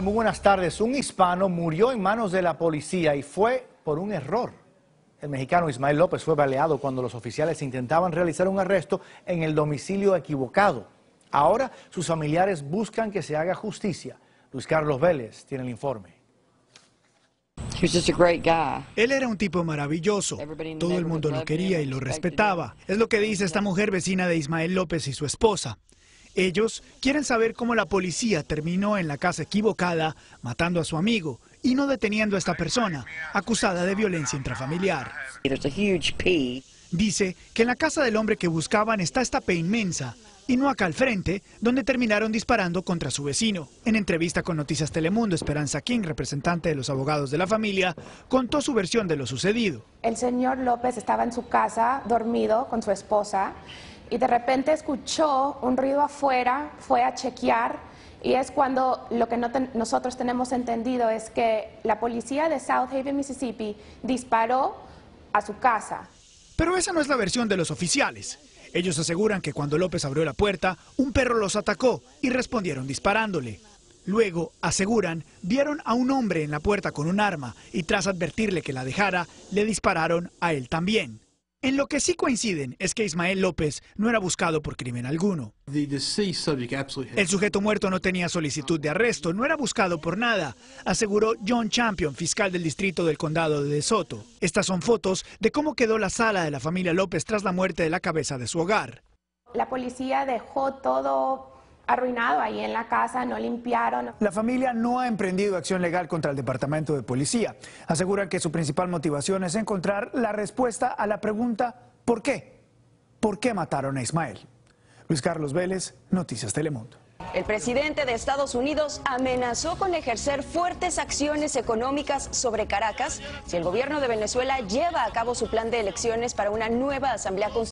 Muy buenas tardes. Un hispano murió en manos de la policía y fue por un error. El mexicano Ismael López fue baleado cuando los oficiales intentaban realizar un arresto en el domicilio equivocado. Ahora sus familiares buscan que se haga justicia. Luis Carlos Vélez tiene el informe. Él era un tipo maravilloso. Todo el mundo lo quería y lo respetaba. Es lo que dice esta mujer vecina de Ismael López y su esposa. Ellos quieren saber cómo la policía terminó en la casa equivocada matando a su amigo y no deteniendo a esta persona acusada de violencia intrafamiliar. Dice que en la casa del hombre que buscaban está esta P inmensa y no acá al frente, donde terminaron disparando contra su vecino. En entrevista con Noticias Telemundo, Esperanza King, representante de los abogados de la familia, contó su versión de lo sucedido. El señor López estaba en su casa dormido con su esposa y de repente escuchó un ruido afuera, fue a chequear y es cuando lo que nosotros tenemos entendido es que la policía de South Haven, Mississippi, disparó a su casa. Pero esa no es la versión de los oficiales. Ellos aseguran que cuando López abrió la puerta, un perro los atacó y respondieron disparándole. Luego, aseguran, vieron a un hombre en la puerta con un arma y tras advertirle que la dejara, le dispararon a él también. En lo que sí coinciden es que Ismael López no era buscado por crimen alguno. El sujeto muerto no tenía solicitud de arresto, no era buscado por nada, aseguró John Champion, fiscal del distrito del condado de Soto. Estas son fotos de cómo quedó la sala de la familia López tras la muerte de la cabeza de su hogar. La policía dejó todo arruinado ahí en la casa, no limpiaron. La familia no ha emprendido acción legal contra el Departamento de Policía. Aseguran que su principal motivación es encontrar la respuesta a la pregunta ¿por qué? ¿Por qué mataron a Ismael? Luis Carlos Vélez, Noticias Telemundo. El presidente de Estados Unidos amenazó con ejercer fuertes acciones económicas sobre Caracas si el gobierno de Venezuela lleva a cabo su plan de elecciones para una nueva asamblea constitucional.